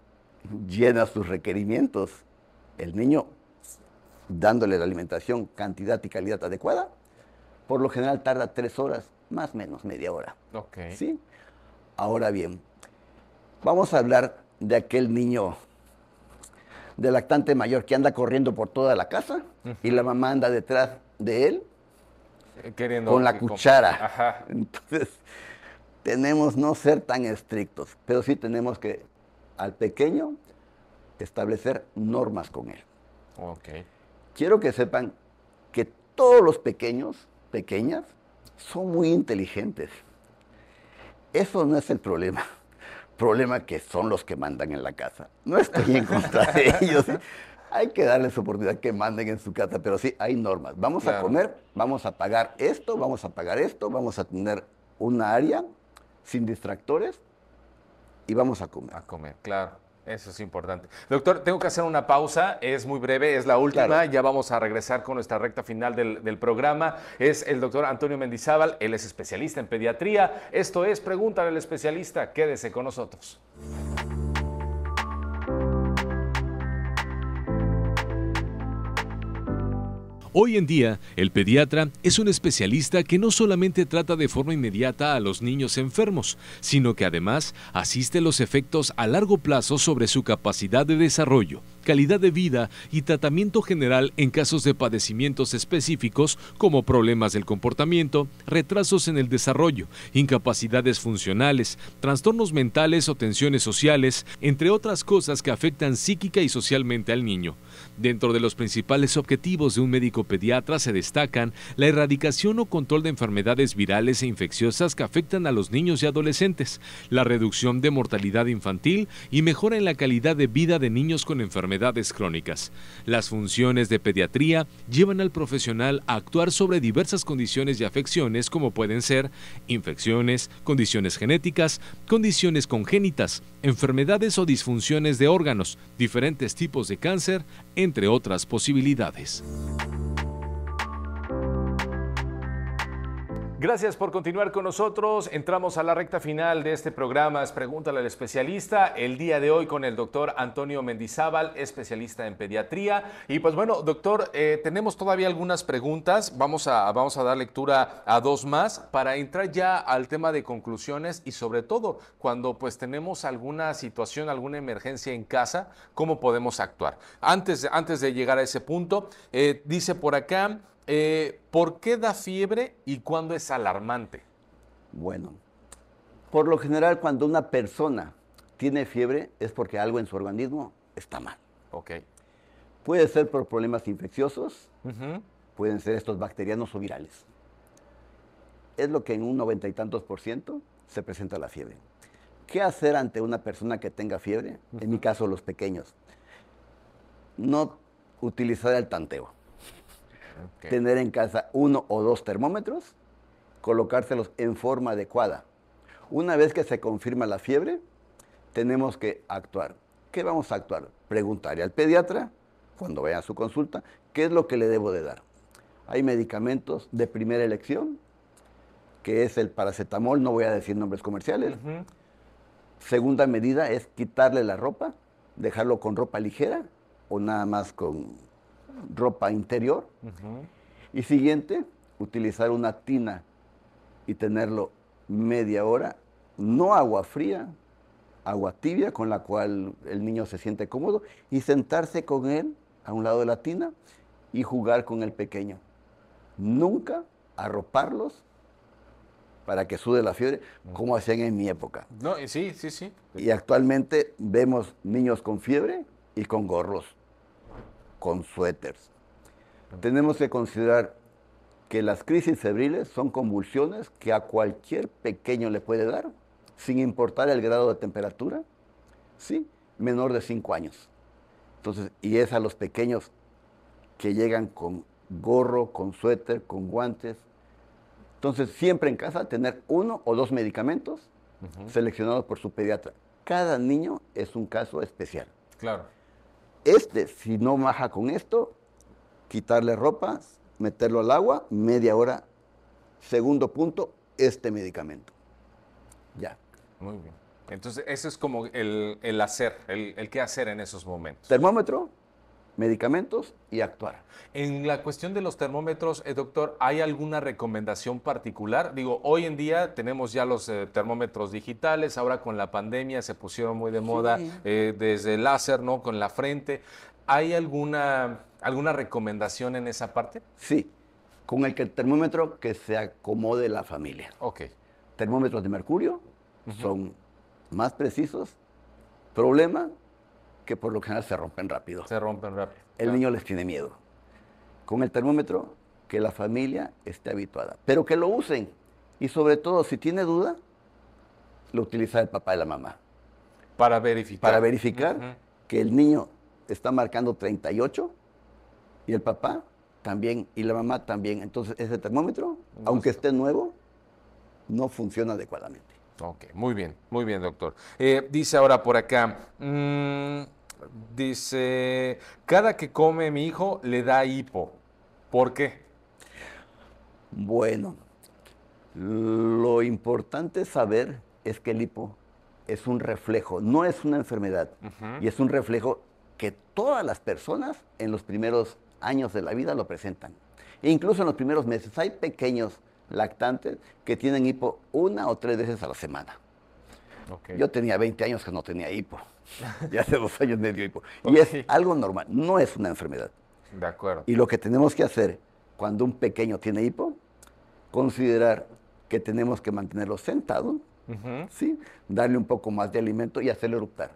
llena sus requerimientos. El niño, dándole la alimentación, cantidad y calidad adecuada, por lo general tarda tres horas, más o menos media hora. ¿Sí? Ahora bien, vamos a hablar de aquel niño de lactante mayor que anda corriendo por toda la casa y la mamá anda detrás de él eh, con la cuchara. Entonces, tenemos no ser tan estrictos, pero sí tenemos que al pequeño establecer normas con él. Ok. Quiero que sepan que todos los pequeños pequeñas son muy inteligentes. Eso no es el problema. Problema que son los que mandan en la casa. No estoy en contra de ellos. ¿eh? Hay que darles oportunidad que manden en su casa, pero sí hay normas. Vamos a comer, vamos a pagar esto, vamos a pagar esto, vamos a tener una área sin distractores y vamos a comer. A comer, claro. Eso es importante. Doctor, tengo que hacer una pausa, es muy breve, es la última, ya vamos a regresar con nuestra recta final del, del, programa. Es el doctor Antonio Mendizábal, él es especialista en pediatría. Esto es Pregúntale al especialista, quédese con nosotros. Hoy en día, el pediatra es un especialista que no solamente trata de forma inmediata a los niños enfermos, sino que además asiste los efectos a largo plazo sobre su capacidad de desarrollo, calidad de vida y tratamiento general en casos de padecimientos específicos como problemas del comportamiento, retrasos en el desarrollo, incapacidades funcionales, trastornos mentales o tensiones sociales, entre otras cosas que afectan psíquica y socialmente al niño. Dentro de los principales objetivos de un médico pediatra se destacan la erradicación o control de enfermedades virales e infecciosas que afectan a los niños y adolescentes, la reducción de mortalidad infantil y mejora en la calidad de vida de niños con enfermedades crónicas. Las funciones de pediatría llevan al profesional a actuar sobre diversas condiciones y afecciones como pueden ser infecciones, condiciones genéticas, condiciones congénitas, enfermedades o disfunciones de órganos, diferentes tipos de cáncer, entre otras posibilidades. Gracias por continuar con nosotros. Entramos a la recta final de este programa. Es Pregúntale al especialista. El día de hoy con el doctor Antonio Mendizábal, especialista en pediatría. Y pues bueno, doctor, eh, tenemos todavía algunas preguntas. Vamos a, vamos a dar lectura a dos más para entrar ya al tema de conclusiones y sobre todo cuando pues tenemos alguna situación, alguna emergencia en casa, cómo podemos actuar. Antes, antes de llegar a ese punto, eh, dice por acá... Eh, ¿Por qué da fiebre y cuándo es alarmante? Bueno, por lo general cuando una persona tiene fiebre es porque algo en su organismo está mal. Puede ser por problemas infecciosos, pueden ser estos bacterianos o virales. Es lo que en un noventa y tantos por ciento se presenta la fiebre. ¿Qué hacer ante una persona que tenga fiebre? En mi caso, los pequeños. No utilizar el tanteo. Tener en casa uno o dos termómetros, colocárselos en forma adecuada. Una vez que se confirma la fiebre, tenemos que actuar. ¿Qué vamos a actuar? Preguntarle al pediatra, cuando vaya a su consulta, qué es lo que le debo de dar. Hay medicamentos de primera elección, que es el paracetamol, no voy a decir nombres comerciales. Segunda medida es quitarle la ropa, dejarlo con ropa ligera o nada más con ropa interior. Y siguiente, utilizar una tina y tenerlo media hora, no agua fría, agua tibia con la cual el niño se siente cómodo, y sentarse con él a un lado de la tina y jugar con el pequeño. Nunca arroparlos para que sude la fiebre, como hacían en mi época. No, sí, sí, sí. Y actualmente vemos niños con fiebre y con gorros con suéteres. Tenemos que considerar que las crisis febriles son convulsiones que a cualquier pequeño le puede dar, sin importar el grado de temperatura, ¿sí? menor de 5 años. Entonces, y es a los pequeños que llegan con gorro, con suéter, con guantes. Entonces, siempre en casa tener uno o dos medicamentos seleccionados por su pediatra. Cada niño es un caso especial. Claro este, si no baja con esto, quitarle ropa, meterlo al agua, media hora. Segundo punto, este medicamento. Ya. Muy bien. Entonces, ese es como el, hacer, el, el qué hacer en esos momentos. Termómetro, medicamentos y actuar. En la cuestión de los termómetros, eh, doctor, ¿hay alguna recomendación particular? Digo, hoy en día tenemos ya los eh, termómetros digitales, ahora con la pandemia se pusieron muy de moda eh, desde el láser, ¿no? Con la frente. ¿Hay alguna, alguna recomendación en esa parte? Sí, con el que, termómetro que se acomode la familia. Ok. Termómetros de mercurio son más precisos. Problema, que por lo general se rompen rápido. Se rompen rápido. El niño les tiene miedo. Con el termómetro, que la familia esté habituada, pero que lo usen. Y sobre todo, si tiene duda, lo utiliza el papá y la mamá. Para verificar. Para verificar que el niño está marcando 38 y el papá también y la mamá también. Entonces, ese termómetro, aunque esté nuevo, no funciona adecuadamente. Ok, muy bien, muy bien, doctor. Eh, dice ahora por acá, mm, dice, cada que come mi hijo le da hipo. ¿Por qué? Bueno, lo importante saber es que el hipo es un reflejo, no es una enfermedad, y es un reflejo que todas las personas en los primeros años de la vida lo presentan. E incluso en los primeros meses hay pequeños lactantes que tienen hipo una o tres veces a la semana. Yo tenía 20 años que no tenía hipo. ya hace dos años me dio hipo. Y es algo normal, no es una enfermedad. De acuerdo. Y lo que tenemos que hacer cuando un pequeño tiene hipo, considerar que tenemos que mantenerlo sentado, ¿sí? darle un poco más de alimento y hacerle eruptar.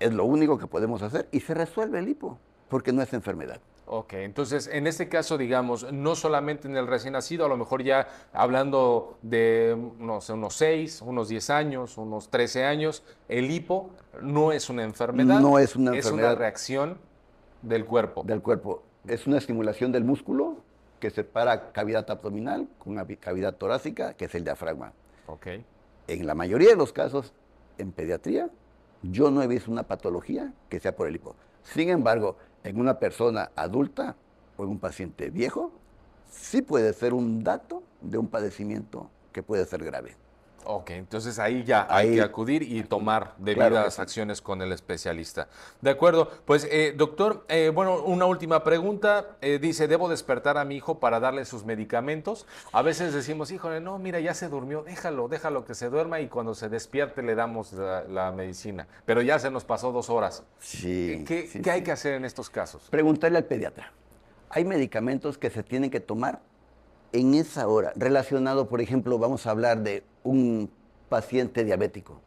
Es lo único que podemos hacer y se resuelve el hipo, porque no es enfermedad. Ok, entonces en este caso, digamos, no solamente en el recién nacido, a lo mejor ya hablando de no unos 6, unos 10 años, unos 13 años, el hipo no es una enfermedad. No es una enfermedad. Es una reacción del cuerpo. Del cuerpo. Es una estimulación del músculo que separa cavidad abdominal con cavidad torácica, que es el diafragma. Ok. En la mayoría de los casos, en pediatría, yo no he visto una patología que sea por el hipo. Sin embargo, en una persona adulta o en un paciente viejo sí puede ser un dato de un padecimiento que puede ser grave. Ok, entonces ahí ya hay que acudir y tomar debidas acciones con el especialista. De acuerdo, pues eh, doctor, eh, bueno, una última pregunta. Eh, dice, ¿debo despertar a mi hijo para darle sus medicamentos? A veces decimos, híjole, no, mira, ya se durmió, déjalo, déjalo que se duerma y cuando se despierte le damos la, medicina. Pero ya se nos pasó dos horas. Sí. ¿Qué, hay que hacer en estos casos? Preguntarle al pediatra. Hay medicamentos que se tienen que tomar en esa hora, relacionado, por ejemplo, vamos a hablar de un paciente diabético.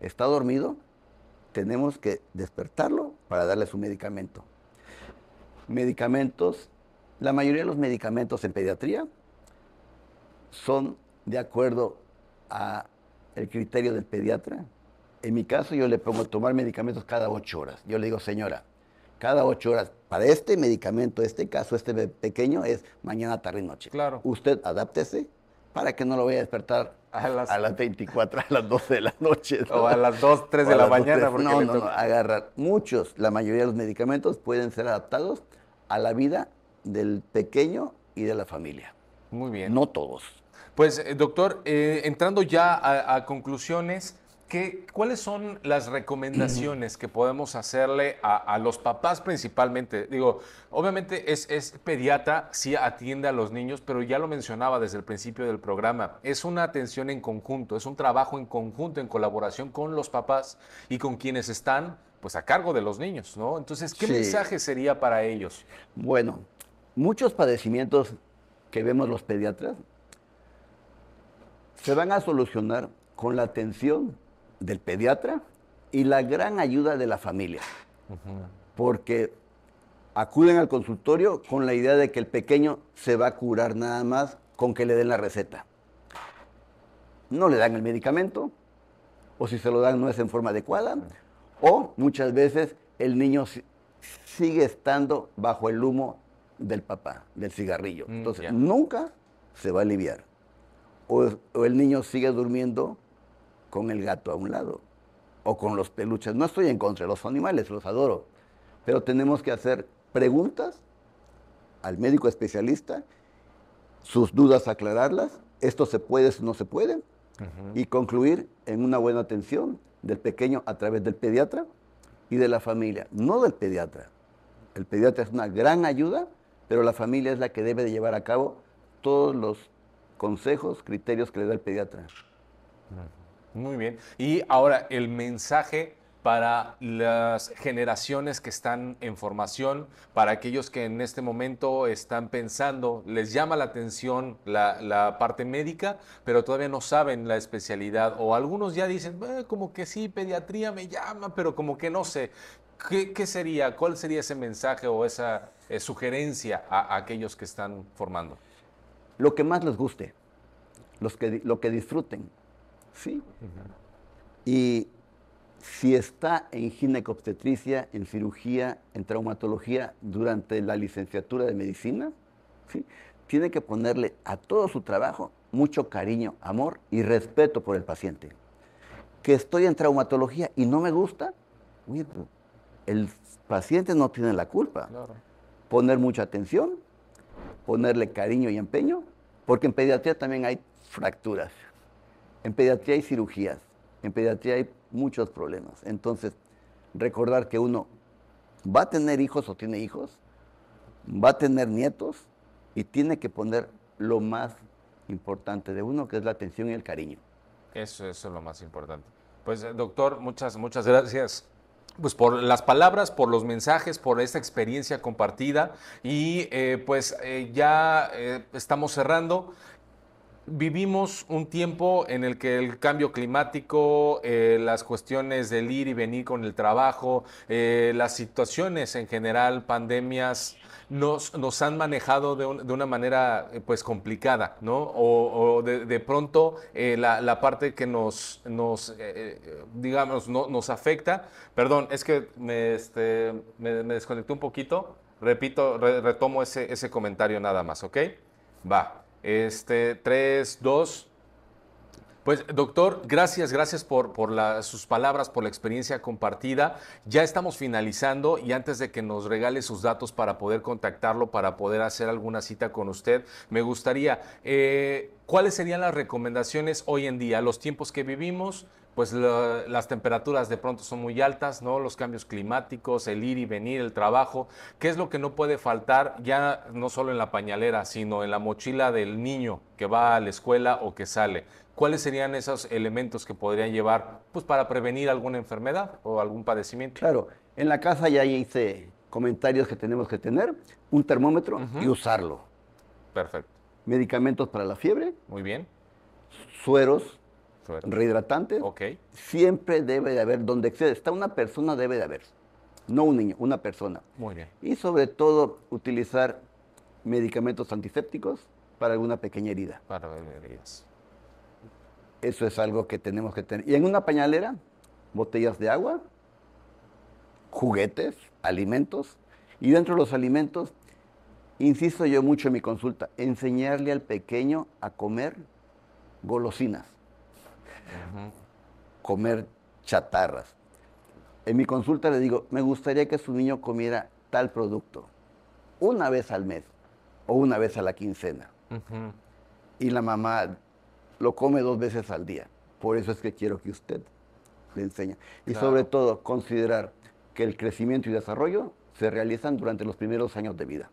Está dormido, tenemos que despertarlo para darle su medicamento. Medicamentos, la mayoría de los medicamentos en pediatría son de acuerdo a el criterio del pediatra. En mi caso, yo le pongo tomar medicamentos cada ocho horas. Yo le digo, señora, cada ocho horas. Para este medicamento, este caso, este pequeño, es mañana, tarde y noche. Claro. Usted adáptese para que no lo vaya a despertar a las, a las 24, a las 12 de la noche. O a las 2, 3 de la mañana. no, no, no, agarrar. Muchos, la mayoría de los medicamentos pueden ser adaptados a la vida del pequeño y de la familia. Muy bien. No todos. Pues, eh, doctor, eh, entrando ya a conclusiones, ¿Cuáles son las recomendaciones que podemos hacerle a, los papás principalmente? Digo, obviamente es, es, pediatra, sí atiende a los niños, pero ya lo mencionaba desde el principio del programa, es una atención en conjunto, es un trabajo en conjunto, en colaboración con los papás y con quienes están pues a cargo de los niños, ¿no? Entonces, ¿qué mensaje sería para ellos? Bueno, muchos padecimientos que vemos los pediatras se van a solucionar con la atención del pediatra y la gran ayuda de la familia. Porque acuden al consultorio con la idea de que el pequeño se va a curar nada más con que le den la receta. No le dan el medicamento, o si se lo dan no es en forma adecuada, o muchas veces el niño sigue estando bajo el humo del papá, del cigarrillo. Mm, Entonces, nunca se va a aliviar. o el niño sigue durmiendo con el gato a un lado o con los peluches. No estoy en contra de los animales, los adoro, pero tenemos que hacer preguntas al médico especialista, sus dudas aclararlas, esto se puede, esto no se puede, y concluir en una buena atención del pequeño a través del pediatra y de la familia, no del pediatra. El pediatra es una gran ayuda, pero la familia es la que debe de llevar a cabo todos los consejos, criterios que le da el pediatra. Muy bien. Y ahora el mensaje para las generaciones que están en formación, para aquellos que en este momento están pensando, les llama la atención la, parte médica, pero todavía no saben la especialidad, o algunos ya dicen, eh, como que sí, pediatría me llama, pero como que no sé. ¿Qué, sería? ¿Cuál sería ese mensaje o esa eh, sugerencia a, a aquellos que están formando? Lo que más les guste, los que, lo que disfruten, ¿sí? Y si está en ginecobstetricia, en cirugía, en traumatología durante la licenciatura de medicina, ¿sí? tiene que ponerle a todo su trabajo mucho cariño, amor y respeto por el paciente. Que estoy en traumatología y no me gusta, pues, el paciente no tiene la culpa. Poner mucha atención, ponerle cariño y empeño, porque en pediatría también hay fracturas. En pediatría hay cirugías, en pediatría hay muchos problemas. Entonces, recordar que uno va a tener hijos o tiene hijos, va a tener nietos y tiene que poner lo más importante de uno, que es la atención y el cariño. Eso, es lo más importante. Pues, eh, doctor, muchas, muchas gracias pues por las palabras, por los mensajes, por esta experiencia compartida y eh, pues eh, ya estamos cerrando vivimos un tiempo en el que el cambio climático, eh, las cuestiones del ir y venir con el trabajo, eh, las situaciones en general, pandemias, nos, han manejado de, una manera eh, pues complicada, ¿no? O, de, pronto la, parte que nos, nos digamos, nos afecta. Perdón, es que me, este, desconecté un poquito. Repito, retomo ese, ese comentario nada más, ¿ok? Va. Este, 3, 2. Pues doctor, gracias, gracias por, sus palabras, por la experiencia compartida. Ya estamos finalizando y antes de que nos regale sus datos para poder contactarlo, para poder hacer alguna cita con usted, me gustaría, eh, ¿cuáles serían las recomendaciones hoy en día, los tiempos que vivimos, pues las temperaturas de pronto son muy altas, ¿no? Los cambios climáticos, el ir y venir, el trabajo, ¿qué es lo que no puede faltar ya no solo en la pañalera, sino en la mochila del niño que va a la escuela o que sale? ¿Cuáles serían esos elementos que podrían llevar pues para prevenir alguna enfermedad o algún padecimiento? Claro, en la casa ya hice este comentarios que tenemos que tener, un termómetro y usarlo. Perfecto. Medicamentos para la fiebre. Muy bien. Sueros Rehidratante, Siempre debe de haber, donde excede, está una persona debe de haber. No un niño, una persona. Muy bien. Y sobre todo utilizar medicamentos antisépticos para alguna pequeña herida. Para heridas. Eso es algo que tenemos que tener. Y en una pañalera, botellas de agua, juguetes, alimentos. Y dentro de los alimentos, insisto yo mucho en mi consulta, enseñarle al pequeño a comer golosinas comer chatarras. En mi consulta le digo, me gustaría que su niño comiera tal producto una vez al mes o una vez a la quincena. Y la mamá lo come dos veces al día. Por eso es que quiero que usted le enseñe. Y sobre todo, considerar que el crecimiento y desarrollo se realizan durante los primeros años de vida.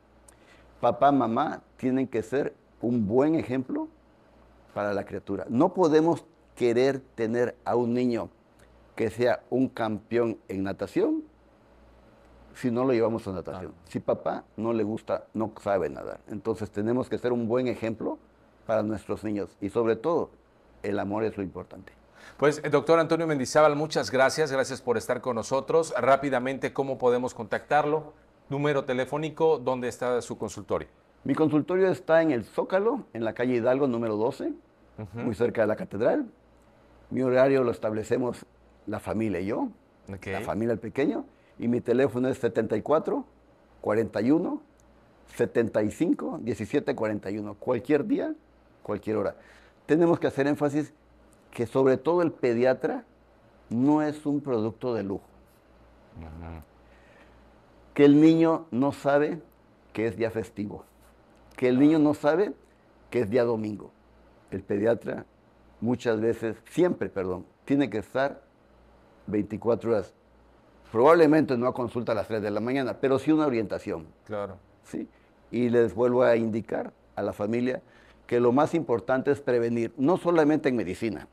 Papá, mamá tienen que ser un buen ejemplo para la criatura. No podemos querer tener a un niño que sea un campeón en natación si no lo llevamos a natación? Si papá no le gusta, no sabe nadar. Entonces tenemos que ser un buen ejemplo para nuestros niños y sobre todo el amor es lo importante. Pues, eh, doctor Antonio Mendizábal, muchas gracias. Gracias por estar con nosotros. Rápidamente, ¿cómo podemos contactarlo? Número telefónico, ¿dónde está su consultorio? Mi consultorio está en el Zócalo, en la calle Hidalgo número 12, muy cerca de la catedral. Mi horario lo establecemos la familia y yo, la familia el pequeño, y mi teléfono es 74 41 75 17 41. Cualquier día, cualquier hora. Tenemos que hacer énfasis que sobre todo el pediatra no es un producto de lujo. Que el niño no sabe que es día festivo. Que el niño no sabe que es día domingo. El pediatra muchas veces, siempre, perdón, tiene que estar 24 horas. Probablemente no a consulta a las 3 de la mañana, pero sí una orientación. Claro. ¿sí? Y les vuelvo a indicar a la familia que lo más importante es prevenir, no solamente en medicina,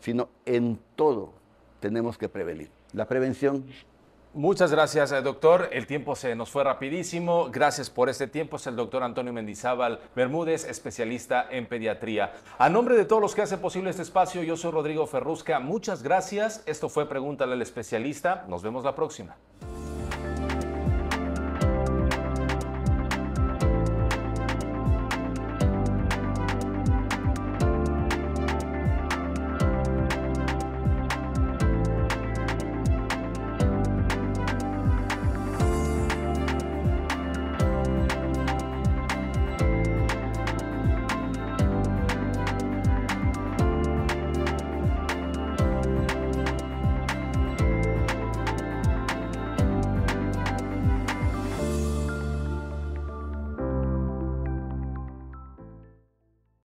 sino en todo tenemos que prevenir. La prevención Muchas gracias, eh, doctor. El tiempo se nos fue rapidísimo. Gracias por este tiempo. Es el doctor Antonio Mendizábal Bermúdez, especialista en pediatría. A nombre de todos los que hacen posible este espacio, yo soy Rodrigo Ferrusca. Muchas gracias. Esto fue Pregúntale al especialista. Nos vemos la próxima.